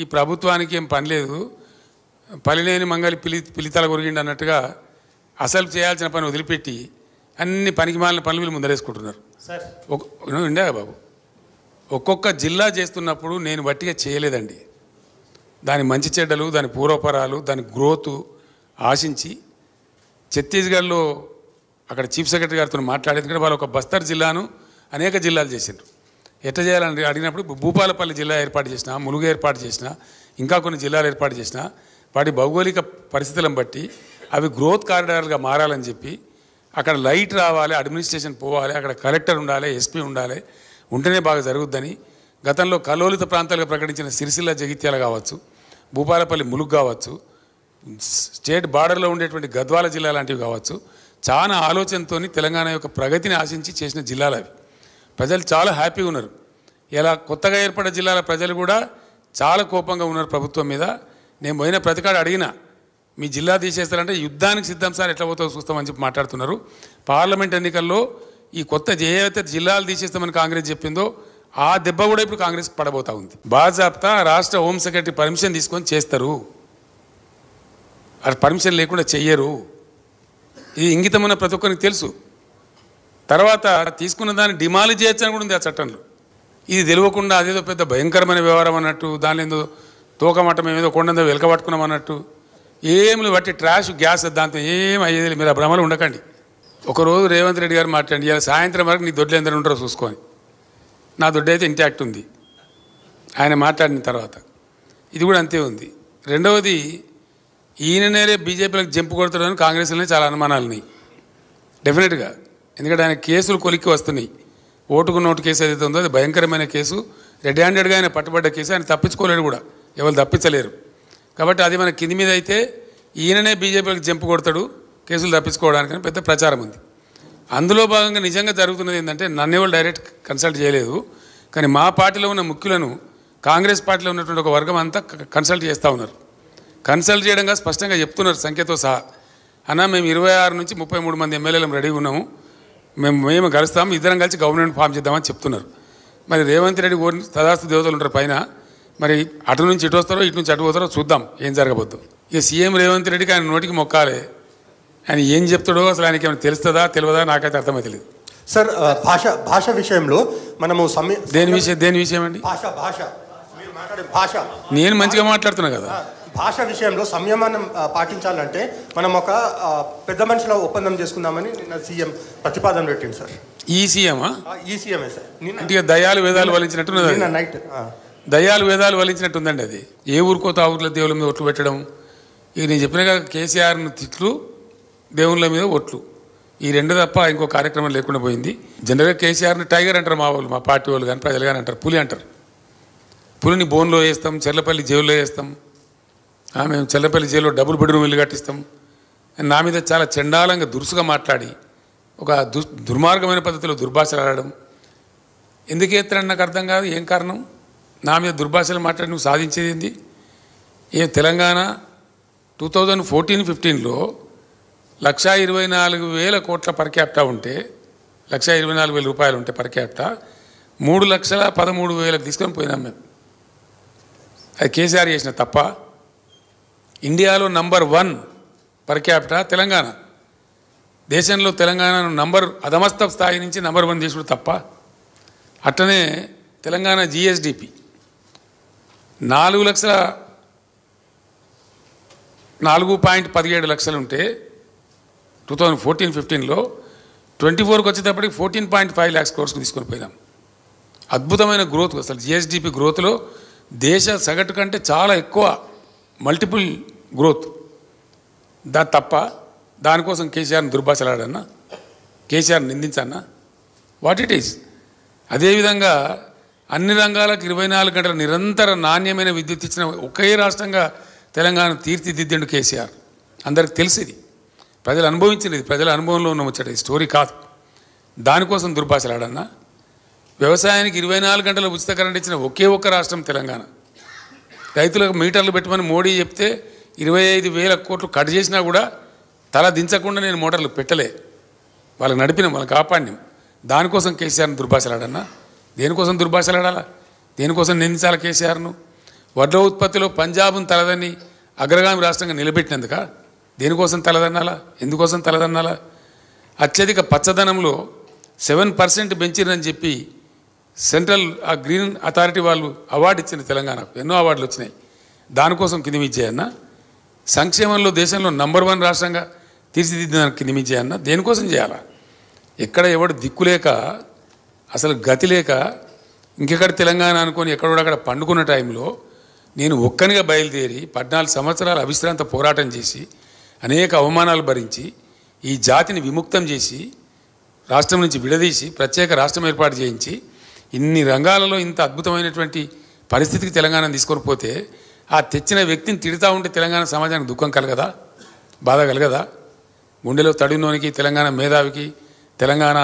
ఈ ప్రభుత్వానికి ఏం పని లేదు పలినేని మంగళి పిలి పిలితల గురిగిండి అన్నట్టుగా అసలు చేయాల్సిన పని వదిలిపెట్టి అన్ని పనికి మాలిన పనులు వీళ్ళు ముందరేసుకుంటున్నారు ఉండే బాబు ఒక్కొక్క జిల్లా చేస్తున్నప్పుడు నేను బట్టిగా చేయలేదండి దాని మంచి చెడ్డలు దాని పూర్వపరాలు దాని గ్రోత్ ఆశించి ఛత్తీస్గఢ్లో అక్కడ చీఫ్ సెక్రటరీ గారితో మాట్లాడేది కూడా వాళ్ళు ఒక బస్తర్ జిల్లాను అనేక జిల్లాలు చేసిండ్రు ఎట్ట చేయాలని అడిగినప్పుడు భూపాలపల్లి జిల్లా ఏర్పాటు చేసిన ములుగు ఏర్పాటు చేసిన ఇంకా కొన్ని జిల్లాలు ఏర్పాటు చేసిన వాటి భౌగోళిక పరిస్థితులను బట్టి అవి గ్రోత్ కారిడార్లుగా మారాలని చెప్పి అక్కడ లైట్ రావాలి అడ్మినిస్ట్రేషన్ పోవాలి అక్కడ కలెక్టర్ ఉండాలి ఎస్పీ ఉండాలి ఉంటేనే బాగా జరుగుద్దని గతంలో కలోలిత ప్రాంతాలుగా ప్రకటించిన సిరిసిల్ల జగిత్యాల కావచ్చు భూపాలపల్లి ములుగు కావచ్చు స్టేట్ బార్డర్లో ఉండేటువంటి గద్వాల జిల్లా లాంటివి కావచ్చు చాలా ఆలోచనతో తెలంగాణ యొక్క ప్రగతిని ఆశించి చేసిన జిల్లాలు అవి ప్రజలు చాలా హ్యాపీగా ఉన్నారు ఇలా కొత్తగా ఏర్పడే జిల్లాల ప్రజలు కూడా చాలా కోపంగా ఉన్నారు ప్రభుత్వం మీద నేను పోయిన ప్రతికాడు అడిగిన మీ జిల్లా తీసేస్తారంటే యుద్ధానికి సిద్ధం సార్ ఎట్లా పోతుందో చూస్తామని చెప్పి మాట్లాడుతున్నారు పార్లమెంట్ ఎన్నికల్లో ఈ కొత్త ఏవైతే జిల్లాలు తీసేస్తామని కాంగ్రెస్ చెప్పిందో ఆ దెబ్బ కూడా ఇప్పుడు కాంగ్రెస్ పడబోతా ఉంది బాజాప్తా రాష్ట్ర సెక్రటరీ పర్మిషన్ తీసుకొని చేస్తారు అది పర్మిషన్ లేకుండా చెయ్యరు ఇది ఇంగితమైన ప్రతి ఒక్కరికి తెలుసు తర్వాత తీసుకున్న దాన్ని డిమాలి చేయొచ్చని కూడా ఉంది ఆ చట్టంలో ఇది తెలియకుండా అదేదో పెద్ద భయంకరమైన వ్యవహారం అన్నట్టు దాని ఏదో తూకమటం మేము ఏదో వెలక పట్టుకున్నాం అన్నట్టు ఏమి బట్టి ట్రాష్ గ్యాస్ దాంతో ఏం అయ్యేది మీరు ఆ భ్రమలు ఉండకండి ఒకరోజు రేవంత్ రెడ్డి గారు మాట్లాడి ఇలా సాయంత్రం వరకు నీ దొడ్లు ఎందరో ఉంటారో చూసుకొని నా దొడ్డు అయితే ఇంటాక్ట్ ఉంది ఆయన మాట్లాడిన తర్వాత ఇది కూడా అంతే ఉంది రెండవది ఈయననే బీజేపీలకు జంపు కొడతాడని కాంగ్రెస్లోనే చాలా అనుమానాలు ఉన్నాయి డెఫినెట్గా ఎందుకంటే ఆయన కేసులు కొలిక్కి వస్తున్నాయి ఓటుకు నోటు కేసు ఏదైతే ఉందో అది భయంకరమైన కేసు రెడ్ హ్యాండెడ్గా ఆయన పట్టుబడ్డ కేసు ఆయన తప్పించుకోలేడు కూడా ఎవరు తప్పించలేరు కాబట్టి అది మన కింది మీద అయితే ఈయననే బీజేపీలకు జంపు కొడతాడు కేసులు తప్పించుకోవడానికి పెద్ద ప్రచారం ఉంది అందులో భాగంగా నిజంగా జరుగుతున్నది ఏంటంటే నన్ను ఎవరు డైరెక్ట్ కన్సల్ట్ చేయలేదు కానీ మా పార్టీలో ఉన్న ముఖ్యులను కాంగ్రెస్ పార్టీలో ఉన్నటువంటి ఒక వర్గం అంతా కన్సల్ట్ చేస్తూ ఉన్నారు కన్సల్ట్ చేయడంగా స్పష్టంగా చెప్తున్నారు సంఖ్యతో సహా అన్న మేము ఇరవై ఆరు నుంచి ముప్పై మూడు మంది ఎమ్మెల్యేలు రెడీ ఉన్నాము మేము మేము కలుస్తాం ఇద్దరం కలిసి గవర్నమెంట్ ఫామ్ చేద్దామని చెప్తున్నారు మరి రేవంత్ రెడ్డి ఓరి తదాస్తు దేవతలు ఉంటారు పైన మరి అటు నుంచి ఇటు వస్తారో ఇటు నుంచి అటు పోతారో చూద్దాం ఏం జరగబోద్దు ఇక సీఎం రేవంత్ రెడ్డికి ఆయన నోటికి మొక్కాలి ఆయన ఏం చెప్తాడో అసలు ఆయనకి ఏమైనా తెలుస్తుందా తెలియదా నాకైతే తెలియదు సార్ భాష భాష విషయంలో మనము దేని విషయం దేని విషయం అండి భాష భాష భాష నేను మంచిగా మాట్లాడుతున్నా కదా భాష విషయంలో సంయమనం పాటించాలంటే మనం ఒక పెద్ద మనుషుల ఒప్పందం చేసుకుందామని నిన్న సీఎం ప్రతిపాదన పెట్టింది సార్ ఈ సీఎమా ఈ సీఎం సార్ అంటే దయాలు వేదాలు వలించినట్టు నిన్న నైట్ దయాలు వేదాలు వలించినట్టుందండి అది ఏ ఆ తావుర్ల దేవుళ్ళ మీద ఒట్లు పెట్టడం ఇక నేను చెప్పినగా కేసీఆర్ తిట్లు దేవుళ్ళ మీద ఒట్లు ఈ రెండు తప్ప ఇంకో కార్యక్రమం లేకుండా పోయింది జనరల్గా కేసీఆర్ని టైగర్ అంటారు మా వాళ్ళు మా పార్టీ వాళ్ళు కానీ ప్రజలు కానీ అంటారు పులి అంటారు పులిని బోన్లో వేస్తాం చెర్లపల్లి జైల్లో వేస్తాం మేము చెల్లపల్లి జైల్లో డబుల్ బెడ్రూమ్ ఇల్లు కట్టిస్తాం నా మీద చాలా చండాలంగా దురుసుగా మాట్లాడి ఒక దు దుర్మార్గమైన పద్ధతిలో దుర్భాషలు ఆడడం ఎందుకు ఎత్తారని నాకు అర్థం కాదు ఏం కారణం నా మీద దుర్భాషలు మాట్లాడి నువ్వు సాధించేది ఏంది ఏ తెలంగాణ టూ థౌజండ్ ఫోర్టీన్ ఫిఫ్టీన్లో లక్షా ఇరవై నాలుగు వేల కోట్ల పర్ ఉంటే లక్ష ఇరవై నాలుగు వేల రూపాయలు ఉంటే పర్ మూడు లక్షల పదమూడు వేలకు తీసుకొని పోయినాం మేము అది కేసీఆర్ చేసిన తప్ప ఇండియాలో number one per capita Telangana దేశంలో తెలంగాణను నంబర్ అధమస్త స్థాయి నుంచి నంబర్ వన్ తీసుకుడు తప్ప అట్లనే తెలంగాణ జిఎస్డిపి నాలుగు లక్షల నాలుగు పాయింట్ పదిహేడు లక్షలు ఉంటే టూ థౌజండ్ ఫోర్టీన్ ఫిఫ్టీన్లో ట్వంటీ ఫోర్కి వచ్చేటప్పటికి ఫోర్టీన్ పాయింట్ ఫైవ్ ల్యాక్స్ కోర్స్కి తీసుకొని పోయినాం అద్భుతమైన గ్రోత్ అసలు జిఎస్డిపి గ్రోత్లో దేశ సగటు కంటే చాలా ఎక్కువ మల్టిపుల్ గ్రోత్ దా తప్ప దానికోసం కేసీఆర్ని దుర్భాషలాడన్నా కేసీఆర్ని నిందించన్నా వాట్ ఇట్ ఈస్ అదేవిధంగా అన్ని రంగాలకు ఇరవై నాలుగు గంటల నిరంతర నాణ్యమైన విద్యుత్ ఇచ్చిన ఒకే రాష్ట్రంగా తెలంగాణ తీర్చిదిద్దిండు కేసీఆర్ అందరికి తెలిసింది ప్రజలు అనుభవించినది ప్రజల అనుభవంలో ఉన్న వచ్చాడు స్టోరీ కాదు దానికోసం దుర్భాషలాడన్నా వ్యవసాయానికి ఇరవై నాలుగు గంటల ఉచిత కరెంట్ ఇచ్చిన ఒకే ఒక్క రాష్ట్రం తెలంగాణ రైతులకు మీటర్లు పెట్టమని మోడీ చెప్తే ఇరవై ఐదు వేల కోట్లు కట్ చేసినా కూడా తల దించకుండా నేను మోటార్లు పెట్టలే వాళ్ళకి నడిపిన వాళ్ళకి కాపాడినాం దానికోసం కేసీఆర్ను దుర్భాషలాడన్నా దేనికోసం దుర్భాషలాడాలా దేనికోసం నిందించాలి కేసీఆర్ను వడ్ల ఉత్పత్తిలో పంజాబ్ను తలదని అగ్రగామి రాష్ట్రంగా నిలబెట్టినందుక దేనికోసం తలదన్నాలా ఎందుకోసం తలదన్నాలా అత్యధిక పచ్చదనంలో సెవెన్ పర్సెంట్ పెంచిరని చెప్పి సెంట్రల్ ఆ గ్రీన్ అథారిటీ వాళ్ళు అవార్డు ఇచ్చిన తెలంగాణకు ఎన్నో అవార్డులు వచ్చినాయి దానికోసం కింది ఇచ్చేయన్నా సంక్షేమంలో దేశంలో నంబర్ వన్ రాష్ట్రంగా తీర్చిదిద్దడానికి నిమించే అన్న దేనికోసం చేయాలా ఎక్కడ ఎవడు దిక్కులేక అసలు గతి లేక ఇంకెక్కడ తెలంగాణ అనుకొని ఎక్కడోడక్కడ పండుకున్న టైంలో నేను ఒక్కనిగా బయలుదేరి పద్నాలుగు సంవత్సరాల అవిశ్రాంత పోరాటం చేసి అనేక అవమానాలు భరించి ఈ జాతిని విముక్తం చేసి రాష్ట్రం నుంచి విడదీసి ప్రత్యేక రాష్ట్రం ఏర్పాటు చేయించి ఇన్ని రంగాలలో ఇంత అద్భుతమైనటువంటి పరిస్థితికి తెలంగాణ తీసుకొని పోతే ఆ తెచ్చిన వ్యక్తిని తిడతా ఉంటే తెలంగాణ సమాజానికి దుఃఖం కలగదా బాధ కలగదా గుండెలో తడినోనికి తెలంగాణ మేధావికి తెలంగాణ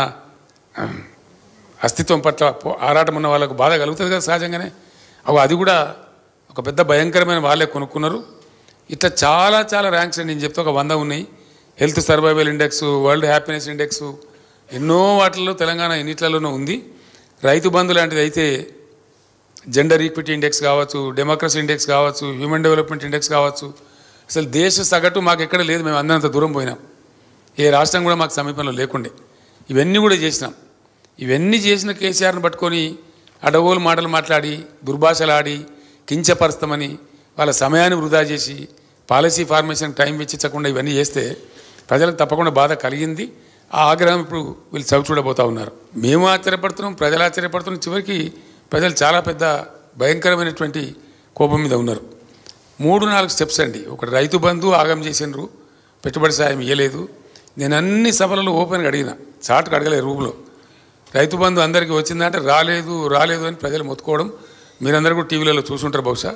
అస్తిత్వం పట్ల ఆరాటం ఉన్న వాళ్ళకు బాధ కలుగుతుంది కదా సహజంగానే అవి అది కూడా ఒక పెద్ద భయంకరమైన వాళ్ళే కొనుక్కున్నారు ఇట్లా చాలా చాలా ర్యాంక్స్ నేను చెప్తే ఒక వంద ఉన్నాయి health survival index world happiness index ఎన్నో వాటిల్లో తెలంగాణ ఎన్నిట్లలోనూ ఉంది రైతు బంధు లాంటిది అయితే జెండర్ ఈక్విటీ ఇండెక్స్ కావచ్చు డెమోక్రసీ ఇండెక్స్ కావచ్చు హ్యూమన్ డెవలప్మెంట్ ఇండెక్స్ కావచ్చు అసలు దేశ సగటు మాకు ఎక్కడ లేదు మేము అందరంత దూరం పోయినాం ఏ రాష్ట్రం కూడా మాకు సమీపంలో లేకుండే ఇవన్నీ కూడా చేసినాం ఇవన్నీ చేసిన కేసీఆర్ని పట్టుకొని అడవులు మాటలు మాట్లాడి దుర్భాషలాడి కించపరుస్తామని వాళ్ళ సమయాన్ని వృధా చేసి పాలసీ ఫార్మేషన్ టైం వెచ్చించకుండా ఇవన్నీ చేస్తే ప్రజలకు తప్పకుండా బాధ కలిగింది ఆ ఆగ్రహం ఇప్పుడు వీళ్ళు చవి చూడబోతా ఉన్నారు మేము ఆశ్చర్యపడుతున్నాం ప్రజలు ఆశ్చర్యపడుతున్నాం చివరికి ప్రజలు చాలా పెద్ద భయంకరమైనటువంటి కోపం మీద ఉన్నారు మూడు నాలుగు స్టెప్స్ అండి ఒకటి రైతు బంధు ఆగం చేసినారు పెట్టుబడి సాయం ఇవ్వలేదు నేను అన్ని సభలలో ఓపెన్గా అడిగిన చాటుకు అడగలేదు రూపులో రైతు బంధు అందరికీ వచ్చిందంటే రాలేదు రాలేదు అని ప్రజలు మొత్తుకోవడం మీరందరూ కూడా టీవీలలో చూసుంటారు బహుశా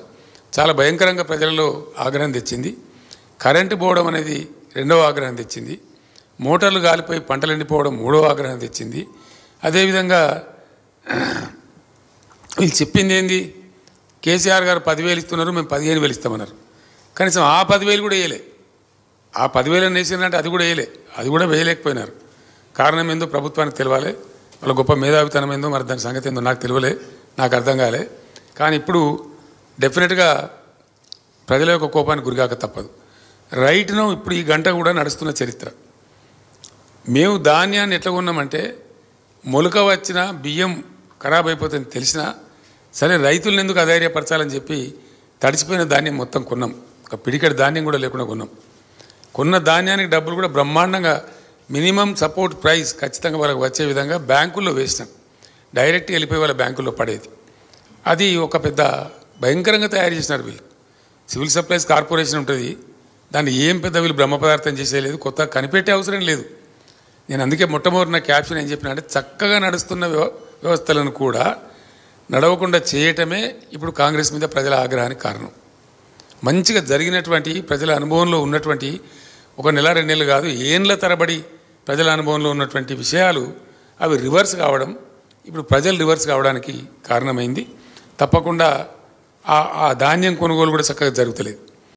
చాలా భయంకరంగా ప్రజలలో ఆగ్రహం తెచ్చింది కరెంటు పోవడం అనేది రెండవ ఆగ్రహం తెచ్చింది మోటార్లు గాలిపోయి పంటలు ఎండిపోవడం మూడవ ఆగ్రహం తెచ్చింది అదేవిధంగా వీళ్ళు చెప్పింది ఏంది కేసీఆర్ గారు పదివేలు ఇస్తున్నారు మేము పదిహేను వేలు ఇస్తామన్నారు కనీసం ఆ పదివేలు కూడా వేయలే ఆ పదివేలు వేసినంటే అది కూడా వేయలే అది కూడా వేయలేకపోయినారు కారణం ఏందో ప్రభుత్వానికి తెలియాలి వాళ్ళ గొప్ప మేధావితనం ఏందో మరి దాని సంగతి ఏందో నాకు తెలియలే నాకు అర్థం కాలే కానీ ఇప్పుడు డెఫినెట్గా ప్రజల యొక్క కోపానికి గురికాక తప్పదు రైట్ను ఇప్పుడు ఈ గంట కూడా నడుస్తున్న చరిత్ర మేము ధాన్యాన్ని ఎట్లా కొన్నామంటే మొలక వచ్చిన బియ్యం ఖరాబ్ అయిపోతుంది తెలిసినా సరే రైతులను ఎందుకు అధైర్యపరచాలని చెప్పి తడిచిపోయిన ధాన్యం మొత్తం కొన్నాం ఒక పిడికడి ధాన్యం కూడా లేకుండా కొన్నాం కొన్న ధాన్యానికి డబ్బులు కూడా బ్రహ్మాండంగా మినిమం సపోర్ట్ ప్రైస్ ఖచ్చితంగా వాళ్ళకి వచ్చే విధంగా బ్యాంకుల్లో వేసినాం డైరెక్ట్ వెళ్ళిపోయి వాళ్ళ బ్యాంకుల్లో పడేది అది ఒక పెద్ద భయంకరంగా తయారు చేసినారు వీళ్ళు సివిల్ సప్లైస్ కార్పొరేషన్ ఉంటుంది దాన్ని ఏం పెద్ద వీళ్ళు బ్రహ్మ పదార్థం చేసేయలేదు కొత్త కనిపెట్టే అవసరం లేదు నేను అందుకే మొట్టమొదటి నా క్యాప్షన్ ఏం చెప్పిన అంటే చక్కగా నడుస్తున్న వ్యవస్థలను కూడా నడవకుండా చేయటమే ఇప్పుడు కాంగ్రెస్ మీద ప్రజల ఆగ్రహానికి కారణం మంచిగా జరిగినటువంటి ప్రజల అనుభవంలో ఉన్నటువంటి ఒక నెల రెండు నెలలు కాదు ఏండ్ల తరబడి ప్రజల అనుభవంలో ఉన్నటువంటి విషయాలు అవి రివర్స్ కావడం ఇప్పుడు ప్రజలు రివర్స్ కావడానికి కారణమైంది తప్పకుండా ఆ ధాన్యం కొనుగోలు కూడా చక్కగా జరుగుతలేదు